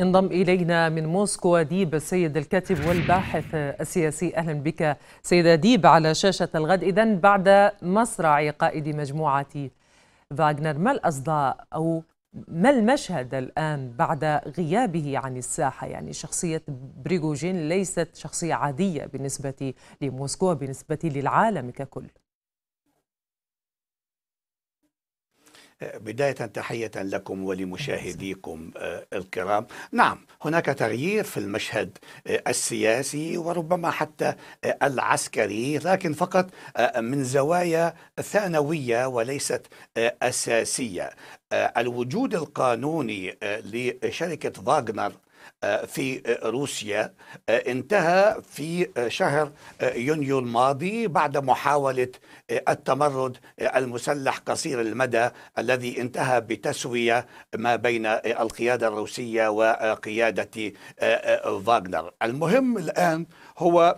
انضم إلينا من موسكو ديب السيد الكاتب والباحث السياسي أهلا بك سيدة ديب على شاشة الغد إذا بعد مصرع قائد مجموعة فاغنر ما الأصداء أو ما المشهد الآن بعد غيابه عن الساحة يعني شخصية بريغوجين ليست شخصية عادية بالنسبة لموسكو بالنسبة للعالم ككل بداية تحية لكم ولمشاهديكم آه، الكرام نعم هناك تغيير في المشهد آه، السياسي وربما حتى آه، العسكري لكن فقط من زوايا ثانوية وليست أساسية الوجود القانوني لشركة فاغنر في روسيا آه، انتهى في آه، شهر آه، يونيو الماضي بعد محاولة التمرد المسلح قصير المدى الذي انتهى بتسوية ما بين القيادة الروسية وقيادة فاغنر المهم الآن هو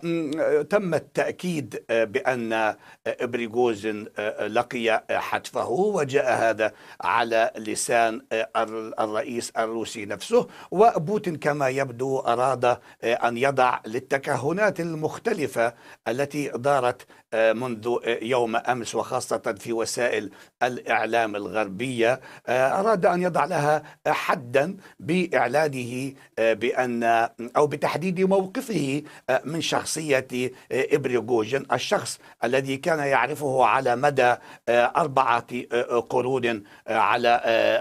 تم التأكيد بأن ابريغوزن لقي حتفه وجاء هذا على لسان الرئيس الروسي نفسه وبوتين كان كما يبدو أراد آه، أن يضع للتكهنات المختلفة التي دارت آه، منذ آه، يوم أمس وخاصة في وسائل الإعلام الغربية أراد أن يضع لها حدا بإعلانه بأن أو بتحديد موقفه من شخصية إبريغوجين الشخص الذي كان يعرفه على مدى أربعة قرون على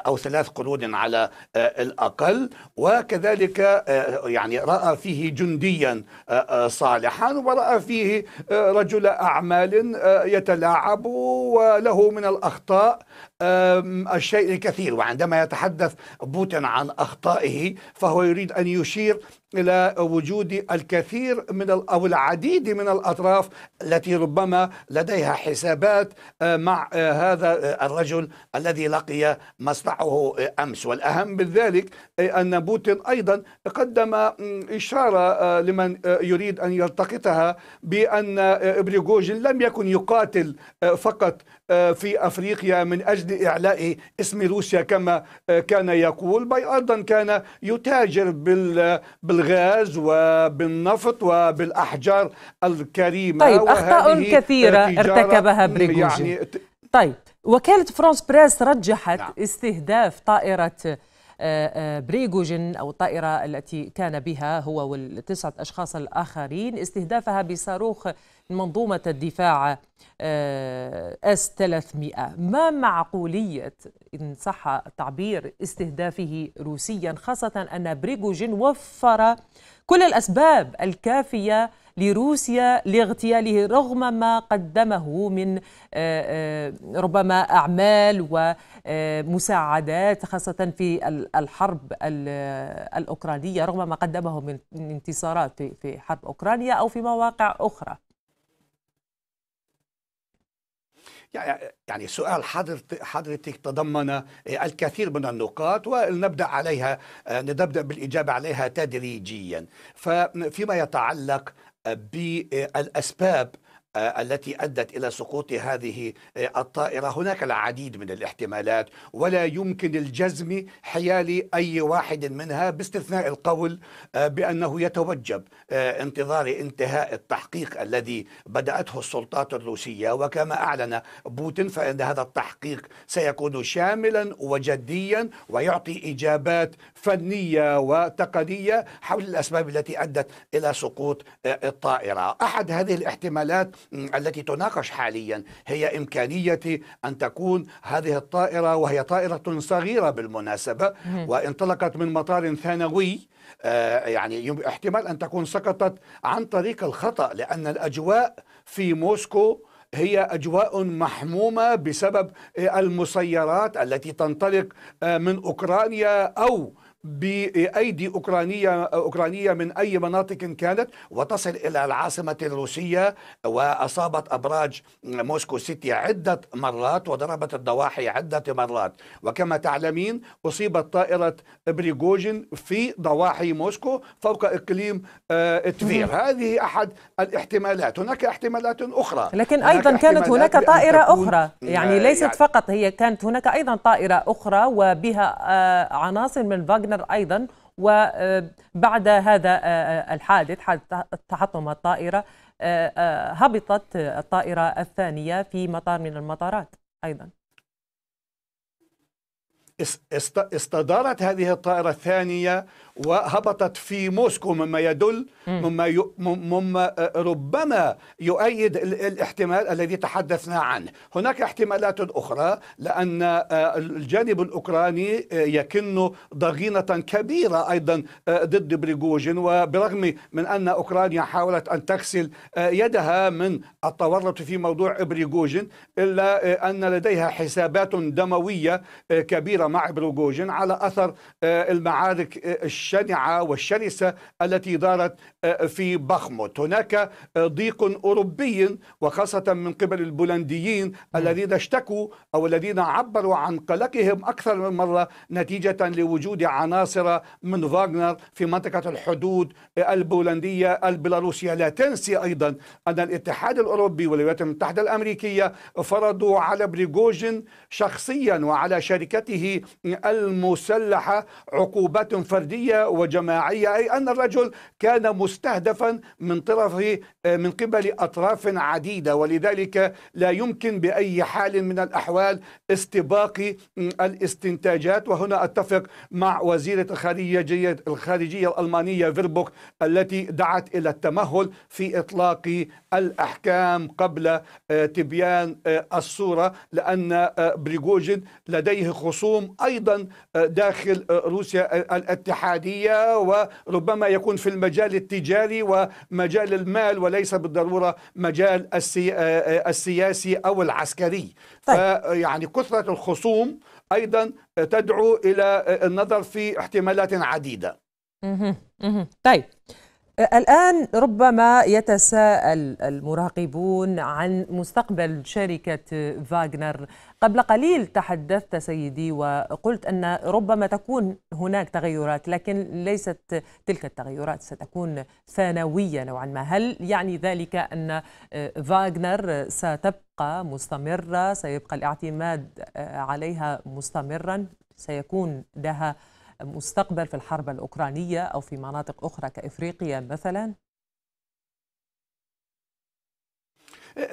أو ثلاث قرون على الأقل وكذلك آه، يعني رأى فيه جنديا آه، آه، صالحا ورأى فيه رجل أعمال يتلاعب وله من الأخطاء الشيء الكثير وعندما يتحدث بوتين عن أخطائه فهو يريد أن يشير إلى وجود الكثير من أو العديد من الأطراف التي ربما لديها حسابات آه، مع آه، هذا آه، الرجل الذي لقي مصنعه أمس والأهم من ذلك أن بوتين أيضا قدم إشارة لمن يريد أن يلتقطها بأن بريغوجين لم يكن يقاتل فقط في افريقيا من اجل اعلاء اسم روسيا كما كان يقول بل ايضا كان يتاجر بال بالغاز وبالنفط وبالاحجار الكريمه طيب اخطاء كثيره ارتكبها بريغوجين يعني طيب وكاله فرانس بريس رجحت نعم. استهداف طائره آه، آه، بريغوجين أو الطائرة التي كان بها هو والتسعة أشخاص الآخرين استهدافها بصاروخ منظومة الدفاع اس آه، 300 ما معقولية إن صح تعبير استهدافه روسيا خاصة أن بريغوجين وفر كل الأسباب الكافية لروسيا لاغتياله رغم ما قدمه من آه، آه، ربما أعمال ومساعدات آه، خاصة في الحرب الأوكرانية رغم ما قدمه من انتصارات في حرب أوكرانيا أو في مواقع أخرى يعني سؤال حضرتك تضمن الكثير من النقاط ونبدا عليها نبدا بالاجابه عليها تدريجيا ففيما يتعلق بالأسباب آه، التي أدت إلى سقوط هذه آه، الطائرة هناك العديد من الاحتمالات ولا يمكن الجزم حيال أي واحد منها باستثناء القول آه، بأنه يتوجب انتظار انتهاء التحقيق الذي بدأته السلطات الروسية وكما أعلن بوتين فإن هذا التحقيق سيكون شاملا وجديا ويعطي إجابات فنية وتقنية حول الأسباب التي أدت إلى سقوط الطائرة أحد هذه الاحتمالات التي تناقش حاليا هي إمكانية أن تكون هذه الطائرة وهي طائرة صغيرة بالمناسبة وانطلقت من مطار ثانوي آه، يعني احتمال أن تكون سقطت عن طريق الخطأ لأن الأجواء في موسكو هي اجواء محمومه بسبب المسيرات التي تنطلق آه، من اوكرانيا او بايدي اوكرانيه اوكرانيه من اي مناطق كانت وتصل الى العاصمه الروسيه واصابت ابراج موسكو سيتي عده مرات وضربت الضواحي عده مرات وكما تعلمين اصيبت طائره بريغوجين في ضواحي موسكو فوق اقليم آه، تفير هذه احد الاحتمالات هناك احتمالات اخرى لكن ايضا كانت هناك طائره اخرى يعني آه، ليست يعني فقط هي كانت هناك ايضا طائره اخرى وبها آه، عناصر من فاغنر فاغنر أيضا وبعد هذا آه، آه، الحادث حادث تحطم الطائرة آه، هبطت الطائرة الثانية في مطار من المطارات أيضا استدارت هذه الطائرة الثانية وهبطت في موسكو مما يدل مما ي... مما آه، ربما يؤيد الاحتمال الذي تحدثنا عنه هناك احتمالات أخرى لأن آه، الجانب الأوكراني آه، يكن ضغينة كبيرة أيضا ضد بريغوجين وبرغم من أن أوكرانيا حاولت أن تغسل يدها من التورط في موضوع بريغوجين إلا أن لديها حسابات دموية كبيرة مع بريغوجين على أثر المعارك الشعبية الشنعة والشرسة التي دارت آه، في بخموت هناك آه، ضيق أوروبي وخاصة من قبل البولنديين الذين اشتكوا أو الذين عبروا عن قلقهم أكثر من مرة نتيجة لوجود عناصر من فاغنر في منطقة الحدود آه، البولندية البيلاروسية لا تنسي أيضا أن الاتحاد الأوروبي والولايات المتحدة الأمريكية فرضوا على بريغوجين شخصيا وعلى شركته المسلحة عقوبات فردية فرديه وجماعيه اي ان الرجل كان مستهدفا من طرفه آه، من قبل اطراف عديده ولذلك لا يمكن باي حال من الاحوال استباق الاستنتاجات وهنا اتفق مع وزيره الخارجيه الخارجيه الالمانيه فيربوك التي دعت الى التمهل في اطلاق الاحكام قبل آه، تبيان آه، الصوره لان بريغوجين لديه خصوم ايضا داخل روسيا الاتحاد الاقتصادية وربما يكون في المجال التجاري ومجال المال وليس بالضرورة مجال السي... آه، السياسي أو العسكري طيب. فيعني كثرة الخصوم أيضا تدعو إلى النظر في احتمالات عديدة طيب الآن ربما يتساءل المراقبون عن مستقبل شركة فاغنر قبل قليل تحدثت سيدي وقلت أن ربما تكون هناك تغيرات لكن ليست تلك التغيرات ستكون ثانوية نوعا ما هل يعني ذلك أن فاغنر ستبقى مستمرة سيبقى الاعتماد عليها مستمرا سيكون لها مستقبل في الحرب الأوكرانية أو في مناطق أخرى كإفريقيا مثلا؟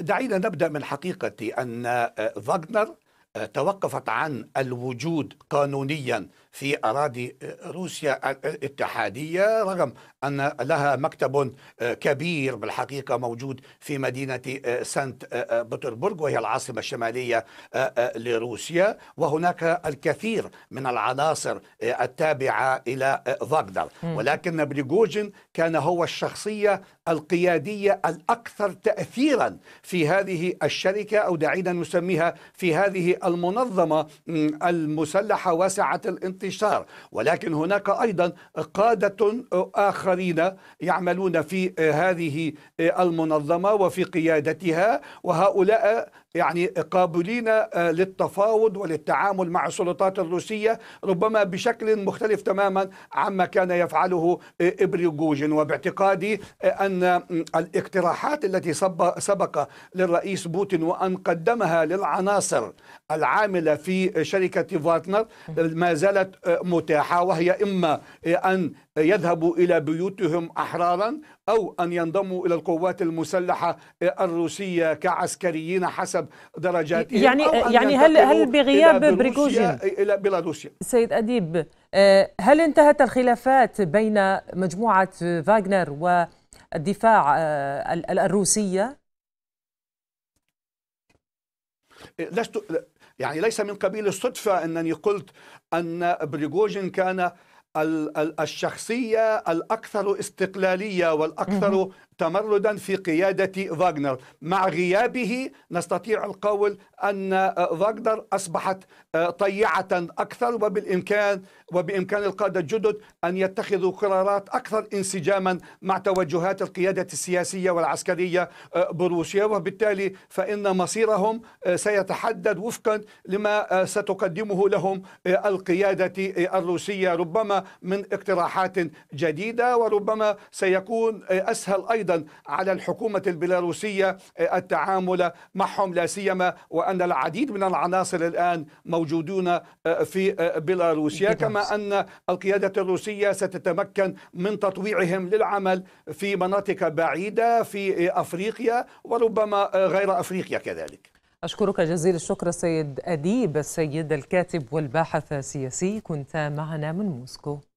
دعينا نبدأ من حقيقة أن آه، فاغنر آه، توقفت عن الوجود قانونيا في أراضي آه، روسيا الاتحادية رغم أن لها مكتب آه، كبير بالحقيقة موجود في مدينة آه، سانت بطربورغ وهي العاصمة الشمالية لروسيا وهناك الكثير من العناصر التابعة إلى فاغنر ولكن بريغوجين كان هو الشخصية القيادية الأكثر تأثيرا في هذه الشركة أو دعينا نسميها في هذه المنظمة المسلحة واسعة الانطلاق الانتشار ولكن هناك أيضا قادة آخرين يعملون في هذه المنظمة وفي قيادتها وهؤلاء يعني قابلين للتفاوض وللتعامل مع السلطات الروسية ربما بشكل مختلف تماما عما كان يفعله إبريغوجين وباعتقادي أن الاقتراحات التي سبق للرئيس بوتين وأن قدمها للعناصر العاملة في شركة فاتنر ما زالت آه، متاحة وهي إما آه، أن يذهبوا إلى بيوتهم أحرارا أو أن ينضموا إلى القوات المسلحة آه، الروسية كعسكريين حسب درجاتهم يعني يعني هل هل بغياب بريكوجين إلى بيلاروسيا سيد أديب هل انتهت الخلافات بين مجموعة فاغنر والدفاع الروسية؟ إيه، لست يعني ليس من قبيل الصدفة أنني قلت أن بريغوجين كان الشخصية الأكثر استقلالية والأكثر تمردا في قيادة فاغنر مع غيابه نستطيع القول أن فاغنر آه، أصبحت آه، طيعة أكثر وبالإمكان وبإمكان القادة الجدد أن يتخذوا قرارات أكثر انسجاما مع توجهات القيادة السياسية والعسكرية آه، بروسيا وبالتالي فإن مصيرهم سيتحدد وفقا لما ستقدمه لهم القيادة الروسية ربما من اقتراحات جديدة وربما سيكون أسهل أيضا ايضا على الحكومه البيلاروسيه آه، التعامل معهم لا سيما وان العديد من العناصر الان موجودون آه، في آه، بيلاروسيا كما ان القياده الروسيه ستتمكن من تطويعهم للعمل في مناطق بعيده في افريقيا وربما غير افريقيا كذلك أشكرك جزيل الشكر السيد أديب السيد الكاتب والباحث السياسي كنت معنا من موسكو